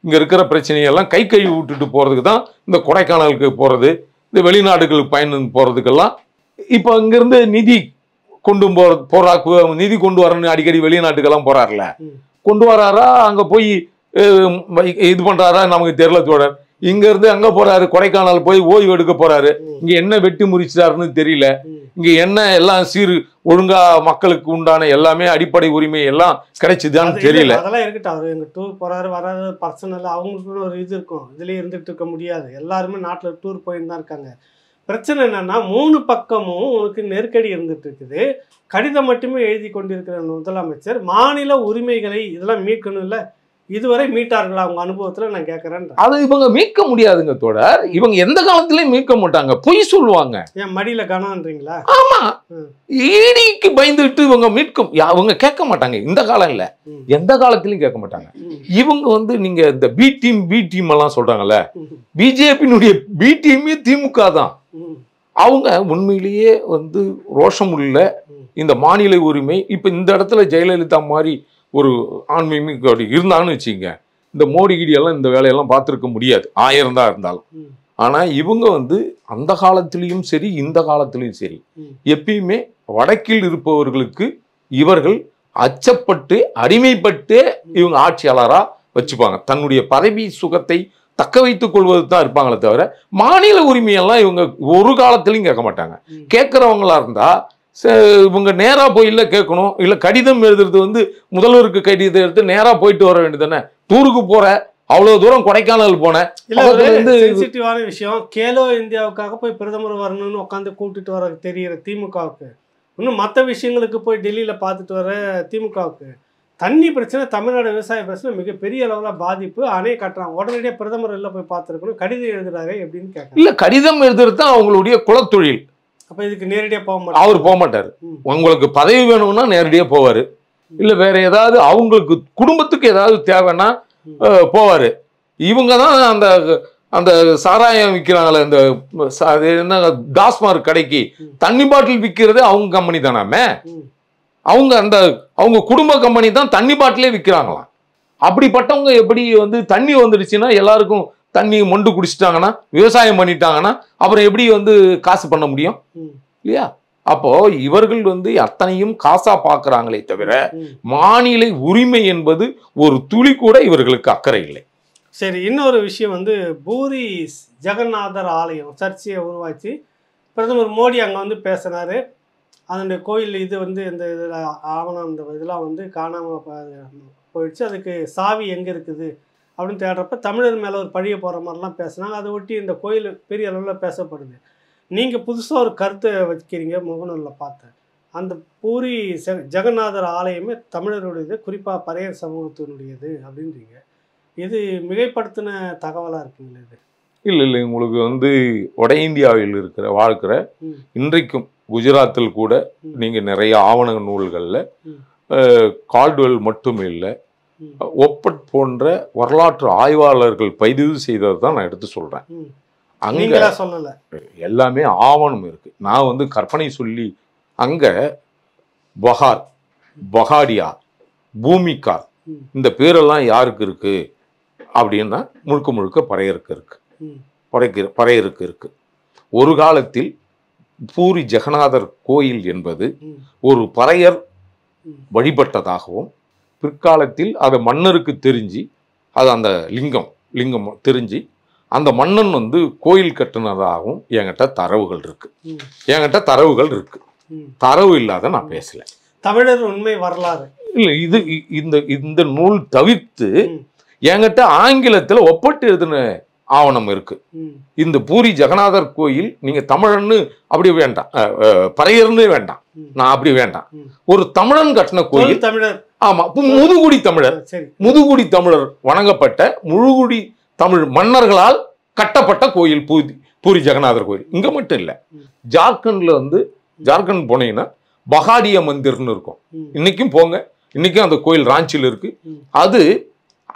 இங்கே இருக்கிற பிரச்சனையெல்லாம் கை கை விட்டுட்டு போகிறதுக்கு தான் இந்த கொடைக்கானலுக்கு போகிறது இந்த வெளிநாடுகளுக்கு பயணம் போகிறதுக்கெல்லாம் இப்போ இங்கேருந்து நிதி கொண்டு போறா நிதி கொண்டு வரணும்னு அடிக்கடி வெளிநாட்டுக்கெல்லாம் போறாருல கொண்டு வராரா அங்க போய் இது பண்றாரா நமக்கு தெரியல தோழர் இங்க இருந்து அங்க போறாரு கொடைக்கானல் போய் ஓய்வு எடுக்க போறாரு இங்க என்ன வெட்டி முறிச்சாருன்னு தெரியல இங்க என்ன எல்லாம் சீர் ஒழுங்கா மக்களுக்கு உண்டான எல்லாமே அடிப்படை உரிமை எல்லாம் கிடைச்சிதான்னு தெரியல அதெல்லாம் இருக்கட்டும் அவர் எங்க டூர் போறாரு வராது பர்சனல் அவங்களுக்கு ஒரு இது இருக்கும் இதுலயே இருந்துட்டு இருக்க முடியாது எல்லாருமே நாட்டுல டூர் போயிருந்தா இருக்காங்க பிரச்சனை என்னன்னா மூணு பக்கமும் உனக்கு நெருக்கடி இருந்துட்டு இருக்குது கடிதம் மட்டுமே எழுதி கொண்டிருக்கிற முதலமைச்சர் மாநில உரிமைகளை இதெல்லாம் மீட்கணும் இல்லை இதுவரை மீட்டார்களா அவங்க அனுபவத்தில் நான் கேட்குறேன் அது இவங்க மீட்க முடியாதுங்க தொடர் இவங்க எந்த காலத்துலேயும் மீட்க மாட்டாங்க பொய் சொல்லுவாங்க ஏன் மடியில் கனான்றீங்களா ஆமாம் ஈடிக்கு பயந்துட்டு இவங்க மீட்கும் அவங்க கேட்க மாட்டாங்க இந்த காலம் இல்லை எந்த காலத்திலையும் கேட்க மாட்டாங்க இவங்க வந்து நீங்கள் இந்த பி டீம் பி டீம் எல்லாம் சொல்கிறாங்கல்ல பிஜேபியினுடைய பி டீமே திமுக தான் அவங்க உண்மையிலேயே வந்து ரோஷம் உள்ள இந்த மாநில உரிமை இப்போ இந்த இடத்துல ஜெயலலிதா மாதிரி ஒரு ஆன்மீக இருந்தான்னு வச்சுங்க இந்த மோடி மோடிகிடியெல்லாம் இந்த வேலையெல்லாம் பார்த்துருக்க முடியாது ஆயிரம் தான் இருந்தாலும் ஆனால் இவங்க வந்து அந்த காலத்திலையும் சரி இந்த காலத்திலையும் சரி எப்பயுமே வடக்கில் இருப்பவர்களுக்கு இவர்கள் அச்சப்பட்டு அடிமைப்பட்டு இவங்க ஆட்சியாளராக வச்சுப்பாங்க தன்னுடைய பதவி சுகத்தை தக்க வைத்துக் கொள்வது தான் இருப்பாங்களே தவிர மாநில உரிமையெல்லாம் இவங்க ஒரு காலத்திலையும் கேட்க மாட்டாங்க கேட்குறவங்களா இருந்தால் இவங்க நேராக போய் இல்லை கேட்கணும் இல்லை கடிதம் எழுதுறது வந்து முதல்வருக்கு கடிதம் எடுத்து நேராக போயிட்டு வர வேண்டியதானே டூருக்கு போகிற அவ்வளோ தூரம் கொடைக்கானல் போனேன் சென்சிட்டிவான விஷயம் கேலோ இந்தியாவுக்காக போய் பிரதமர் வரணும்னு உட்காந்து கூப்பிட்டுட்டு வர தெரியற திமுகவுக்கு இன்னும் மற்ற விஷயங்களுக்கு போய் டெல்லியில் பார்த்துட்டு வர திமுகவுக்கு தண்ணி பிரச்சனை தமிழ்நாடு விவசாய பிரச்சனை மிகப்பெரிய அளவில் பாதிப்பு அணை கட்டுறாங்க உடனடியாக பிரதமர் இல்லை போய் பார்த்துருக்கணும் கடிதம் எழுதுறாரு எப்படின்னு கேட்க இல்லை கடிதம் எழுதுறது தான் அவங்களுடைய குலத்தொழில் அப்போ இதுக்கு நேரடியாக போக மாட்டார் அவர் போக மாட்டார் உங்களுக்கு பதவி வேணும்னா நேரடியாக போவார் இல்லை வேற ஏதாவது அவங்களுக்கு குடும்பத்துக்கு ஏதாவது தேவைன்னா போவார் இவங்க தான் அந்த அந்த சாராயம் விற்கிறாங்களே இந்த என்ன டாஸ்மார்க் கடைக்கு தண்ணி பாட்டில் விற்கிறது அவங்க கம்பெனி தானாமே அவங்க அந்த அவங்க குடும்ப கம்பெனி தான் தண்ணி பாட்டிலே விற்கிறாங்களாம் அப்படிப்பட்டவங்க எப்படி வந்து தண்ணி வந்துடுச்சுன்னா எல்லாருக்கும் தண்ணி மொண்டு குடிச்சிட்டாங்கன்னா விவசாயம் பண்ணிட்டாங்கன்னா அப்புறம் எப்படி வந்து காசு பண்ண முடியும் இல்லையா அப்போ இவர்கள் வந்து அத்தனையும் காசா பாக்குறாங்களே தவிர மாநில உரிமை என்பது ஒரு துளி கூட இவர்களுக்கு அக்கறை இல்லை சரி இன்னொரு விஷயம் வந்து பூரி ஜெகநாதர் ஆலயம் சர்ச்சையை உருவாச்சு பிரதமர் மோடி அங்கே வந்து பேசினாரு அதனுடைய கோயில் இது வந்து இந்த இதில் ஆவணம் அந்த இதெல்லாம் வந்து காணாமல் போயிடுச்சு அதுக்கு சாவி எங்கே இருக்குது அப்படின்னு தேடுறப்ப தமிழர் மேலே ஒரு பழிய போகிற மாதிரிலாம் பேசுனாங்க அதை ஒட்டி இந்த கோயில் பெரிய அளவில் பேசப்படுது நீங்கள் புதுசாக ஒரு கருத்தை வைக்கிறீங்க முகநூலில் பார்த்தேன் அந்த பூரி ஜெகநாதர் ஆலயமே தமிழருடையது குறிப்பாக பறைய சமூகத்தினுடையது அப்படின்றீங்க இது மிகைப்படுத்தின தகவலாக இருக்குங்களா இது இல்லை இல்லை உங்களுக்கு வந்து வட இந்தியாவில் இருக்கிற வாழ்க்கிற இன்றைக்கும் குஜராத்தில் கூட நீங்கள் நிறைய ஆவண நூல்களில் கால்டுவெல் மட்டும் இல்லை ஒப்பட் போன்ற வரலாற்று ஆய்வாளர்கள் பதிவு செய்தது தான் நான் எடுத்து சொல்கிறேன் அங்கே சொல்லலை எல்லாமே ஆவணம் இருக்குது நான் வந்து கற்பனை சொல்லி அங்கே பஹார் பகாடியா பூமிகா இந்த பேரெல்லாம் யாருக்கு இருக்கு அப்படின்னா முழுக்க முழுக்க பறையருக்கு இருக்கு பறைக்கு பறையருக்கு இருக்கு ஒரு காலத்தில் பூரி ஜெகநாதர் கோயில் என்பது ஒரு பறையர் வழிபட்டதாகவும் பிற்காலத்தில் அது மன்னருக்கு தெரிஞ்சு அது அந்த லிங்கம் லிங்கம் தெரிஞ்சு அந்த மன்னன் வந்து கோயில் கட்டினதாகவும் என்கிட்ட தரவுகள் இருக்கு என்கிட்ட தரவுகள் இருக்கு தரவு இல்லாத நான் பேசல தமிழர் உண்மை வரலாறு இல்லை இது இந்த இந்த நூல் தவிர்த்து என்கிட்ட ஆங்கிலத்தில் ஒப்பட்டு எழுதின ஆவணம் இருக்கு இந்த பூரி ஜெகநாதர் கோயில் நீங்க தமிழன்னு அப்படி வேண்டாம் பறையர்னு வேண்டாம் நான் அப்படி வேண்டாம் ஒரு தமிழன் கட்டின கோயில் தமிழர் ஆமா முதுகுடி தமிழர் முதுகுடி தமிழர் வணங்கப்பட்ட முழுகுடி தமிழ் மன்னர்களால் கட்டப்பட்ட கோயில் பூரி பூரி ஜெகநாதர் கோயில் இங்க மட்டும் இல்லை ஜார்க்கண்ட்ல வந்து ஜார்க்கண்ட் போனீங்கன்னா பகாடிய மந்திர்னு இருக்கும் இன்னைக்கும் போங்க இன்னைக்கும் அந்த கோயில் ராஞ்சியில் இருக்கு அது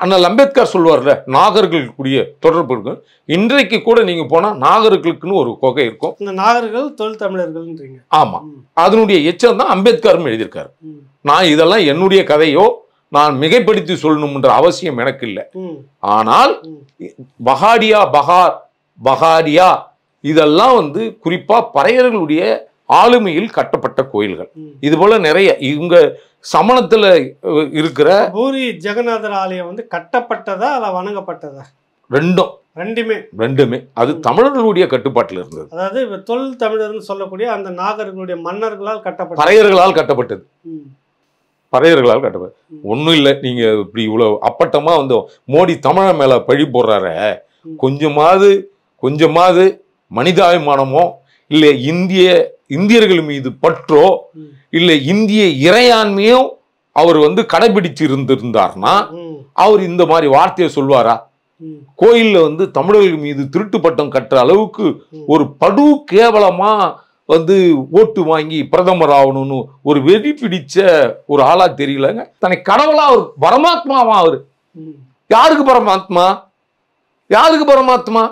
ஆனால் அம்பேத்கர் சொல்லுவார்ல நாகர்களுக்குரிய தொடர்பு இருக்கும் இன்றைக்கு கூட நீங்கள் போனால் நாகர்களுக்குன்னு ஒரு கொகை இருக்கும் இந்த நாகர்கள் தொழில் தமிழர்கள் ஆமாம் அதனுடைய எச்சம் தான் அம்பேத்கரும் எழுதியிருக்காரு நான் இதெல்லாம் என்னுடைய கதையோ நான் மிகைப்படுத்தி சொல்லணும்ன்ற அவசியம் எனக்கு இல்லை ஆனால் பகாடியா பகார் பகாரியா இதெல்லாம் வந்து குறிப்பாக பறையர்களுடைய ஆளுமையில் கட்டப்பட்ட கோயில்கள் இது போல நிறைய இவங்க சமணத்துல இருக்கிற பூரி ஜெகநாதர் ஆலயம் வந்து கட்டப்பட்டதா அல்ல வணங்கப்பட்டதா ரெண்டும் ரெண்டுமே ரெண்டுமே அது தமிழர்களுடைய கட்டுப்பாட்டில் இருந்தது அதாவது தொல் தமிழர்னு சொல்லக்கூடிய அந்த நாகர்களுடைய மன்னர்களால் கட்டப்பட்ட பறையர்களால் கட்டப்பட்டது பறையர்களால் கட்டப்பட்டது ஒன்றும் இல்லை நீங்கள் இப்படி இவ்வளோ அப்பட்டமாக வந்து மோடி தமிழன் மேலே பழி போடுறார கொஞ்சமாவது கொஞ்சமாவது மனிதாபிமானமோ இல்லை இந்திய இந்தியர்கள் மீது பற்றோ இல்லை இந்திய இறையாண்மையோ அவர் வந்து கடைபிடிச்சு இருந்திருந்தார்னா அவர் இந்த மாதிரி வார்த்தையை சொல்வாரா கோயில்ல வந்து தமிழர்கள் மீது திருட்டு பட்டம் கட்டுற அளவுக்கு ஒரு படு கேவலமா வந்து ஓட்டு வாங்கி பிரதமர் ஆகணும்னு ஒரு வெறி பிடிச்ச ஒரு ஆளா தெரியலங்க தன்னை கடவுளா அவர் பரமாத்மாவா அவர் யாருக்கு பரமாத்மா யாருக்கு பரமாத்மா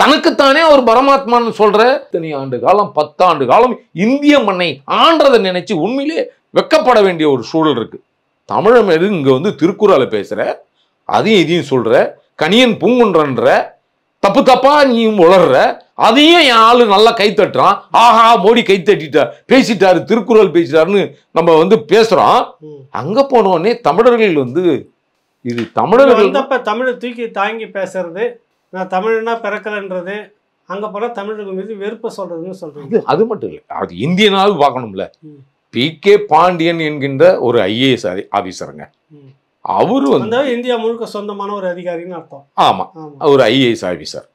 தனக்குத்தானே அவர் பரமாத்மான்னு சொல்ற இத்தனை ஆண்டு காலம் பத்தாண்டு காலம் இந்திய மண்ணை ஆண்டதை நினைச்சு உண்மையிலே வெக்கப்பட வேண்டிய ஒரு சூழல் இருக்கு தமிழமேடு இங்க வந்து திருக்குறளை பேசுற அதையும் இதையும் சொல்ற கனியன் பூங்குன்றன்ற தப்பு தப்பா நீ உளர்ற அதையும் என் ஆளு நல்லா கைத்தட்டுறான் ஆஹா மோடி கைத்தட்டிட்டா பேசிட்டாரு திருக்குறள் பேசிட்டாருன்னு நம்ம வந்து பேசுறோம் அங்க போனோடனே தமிழர்கள் வந்து இது தமிழர்கள் தமிழை தூக்கி தாங்கி பேசுறது நான் தமிழ்னா பிறக்கலைன்றது அங்கே போனால் தமிழுக்கு மீது வெறுப்பை சொல்றதுன்னு சொல்றது அது மட்டும் இல்லை அது இந்தியனாவது பார்க்கணும்ல பி கே பாண்டியன் என்கின்ற ஒரு ஐஏஎஸ் ஆஃபீஸருங்க அவரு வந்து இந்தியா முழுக்க சொந்தமான ஒரு அதிகாரின்னு அர்த்தம் ஆமாம் ஒரு ஐஏஎஸ் ஆபீசர்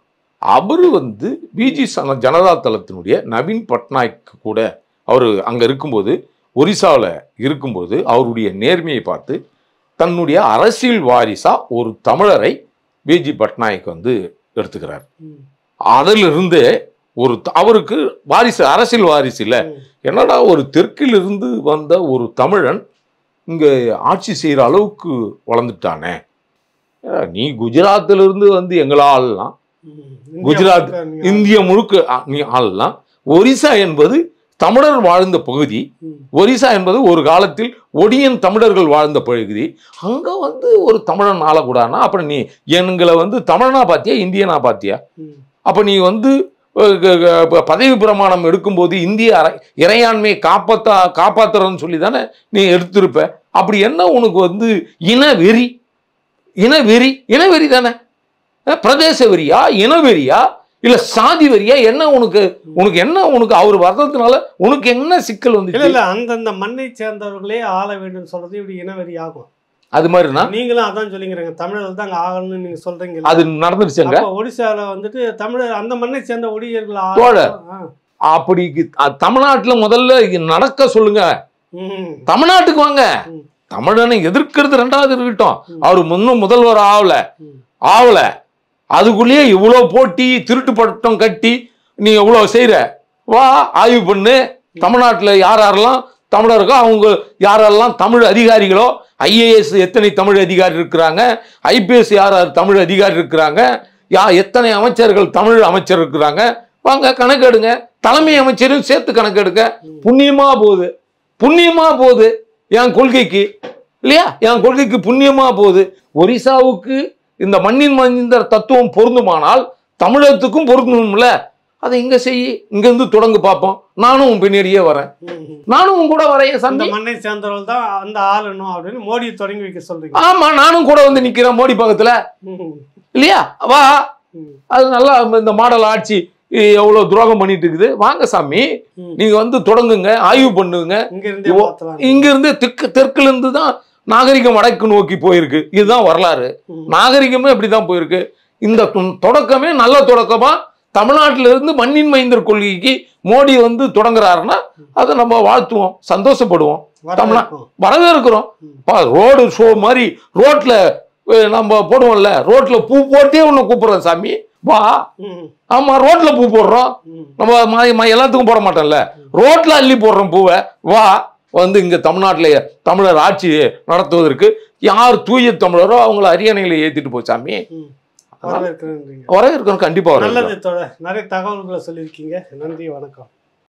அவரு வந்து பிஜி ஜனதா தளத்தினுடைய நவீன் பட்நாயக் கூட அவர் அங்க இருக்கும்போது ஒரிசாவில் இருக்கும்போது அவருடைய நேர்மையை பார்த்து தன்னுடைய அரசியல் வாரிசா ஒரு தமிழரை பிஜி பட்நாயக் வந்து எடுத்துக்கிறார் அதிலிருந்தே ஒரு அவருக்கு வாரிசு அரசியல் வாரிசு இல்லை என்னடா ஒரு தெற்கிலிருந்து வந்த ஒரு தமிழன் இங்கே ஆட்சி செய்கிற அளவுக்கு வளர்ந்துட்டானே நீ குஜராத்திலிருந்து வந்து எங்களா ஆள்லாம் குஜராத் இந்திய முழுக்க நீ ஆள்லாம் ஒரிசா என்பது தமிழர் வாழ்ந்த பகுதி ஒரிசா என்பது ஒரு காலத்தில் ஒடியன் தமிழர்கள் வாழ்ந்த பகுதி அங்கே வந்து ஒரு தமிழன் ஆளக்கூடாதுனா அப்புறம் நீ எங்களை வந்து தமிழனா பார்த்தியா இந்தியனா பார்த்தியா அப்போ நீ வந்து பதவி பிரமாணம் எடுக்கும்போது இந்திய இறையாண்மையை காப்பாத்தா காப்பாத்துறன்னு சொல்லி தானே நீ எடுத்திருப்ப அப்படி என்ன உனக்கு வந்து இனவெறி இனவெறி இனவெறி தானே பிரதேச வெறியா இனவெறியா இல்ல சாதி வரியா என்ன உனக்கு உனக்கு என்ன உனக்கு அவர் வர்றதுனால உனக்கு என்ன சிக்கல் வந்து இல்ல இல்ல அந்தந்த மண்ணை சேர்ந்தவர்களே ஆள வேண்டும் சொல்றது இப்படி இனவெறி ஆகும் அது மாதிரினா நீங்களும் அதான் சொல்லிங்கிறீங்க தமிழர்கள் தான் ஆகணும்னு நீங்க சொல்றீங்க அது நடந்துருச்சுங்க ஒடிசால வந்துட்டு தமிழர் அந்த மண்ணை சேர்ந்த ஒடியர்கள் அப்படி தமிழ்நாட்டுல முதல்ல நடக்க சொல்லுங்க தமிழ்நாட்டுக்கு வாங்க தமிழனை எதிர்க்கிறது ரெண்டாவது இருக்கட்டும் அவர் முன்னும் முதல்வர் ஆகல ஆகல அதுக்குள்ளேயே இவ்வளோ போட்டி திருட்டு பட்டம் கட்டி நீ இவ்வளோ செய்கிற வா ஆய்வு பண்ணு தமிழ்நாட்டில் யார் யாரெல்லாம் தமிழருக்கோ அவங்க யாரெல்லாம் தமிழ் அதிகாரிகளோ ஐஏஎஸ் எத்தனை தமிழ் அதிகாரி இருக்கிறாங்க ஐபிஎஸ் யார் யார் தமிழ் அதிகாரி இருக்கிறாங்க யா எத்தனை அமைச்சர்கள் தமிழ் அமைச்சர் இருக்கிறாங்க வாங்க கணக்கெடுங்க தலைமை அமைச்சரும் சேர்த்து கணக்கெடுங்க புண்ணியமாக போகுது புண்ணியமாக போகுது என் கொள்கைக்கு இல்லையா என் கொள்கைக்கு புண்ணியமாக போகுது ஒரிசாவுக்கு இந்த மண்ணின் மனிதர் தத்துவம் பொருந்துமானால் தமிழகத்துக்கும் பொருந்தணும்ல அதை இங்க செய் இங்கிருந்து தொடங்கு பார்ப்போம் நானும் உன் பின்னாடியே வரேன் நானும் உன் கூட வரைய சந்தை மண்ணை சேர்ந்தவர்கள் தான் அந்த ஆளணும் அப்படின்னு மோடி தொடங்கி வைக்க சொல்றீங்க ஆமா நானும் கூட வந்து நிக்கிறேன் மோடி பக்கத்துல இல்லையா வா அது நல்லா இந்த மாடல் ஆட்சி எவ்வளவு துரோகம் பண்ணிட்டு இருக்குது வாங்க சாமி நீங்க வந்து தொடங்குங்க ஆய்வு பண்ணுங்க இங்க இருந்து தெற்குல இருந்து தான் நாகரிகம் வடக்கு நோக்கி போயிருக்கு இதுதான் வரலாறு நாகரிகமே அப்படிதான் போயிருக்கு இந்த தொடக்கமே நல்ல தொடக்கமா இருந்து மண்ணின் மைந்தர் கொள்கைக்கு மோடி வந்து தொடங்குறாருன்னா அதை நம்ம வாழ்த்துவோம் சந்தோஷப்படுவோம் தமிழ்நா இருக்கிறோம் ரோடு ஷோ மாதிரி ரோட்ல நம்ம போடுவோம்ல ரோட்ல பூ போட்டே ஒன்று கூப்பிடுறோம் சாமி வா ஆமா ரோட்ல பூ போடுறோம் நம்ம எல்லாத்துக்கும் போட மாட்டோம்ல ரோட்ல அள்ளி போடுறோம் பூவை வா வந்து இங்கே தமிழ்நாட்டில் தமிழர் ஆட்சி நடத்துவதற்கு யார் தூய தமிழரோ அவங்கள அரியணைகளை ஏற்றிட்டு போச்சாமி வரவேற்கிறேன் கண்டிப்பாக நல்லது நிறைய தகவல்களை சொல்லியிருக்கீங்க நன்றி வணக்கம்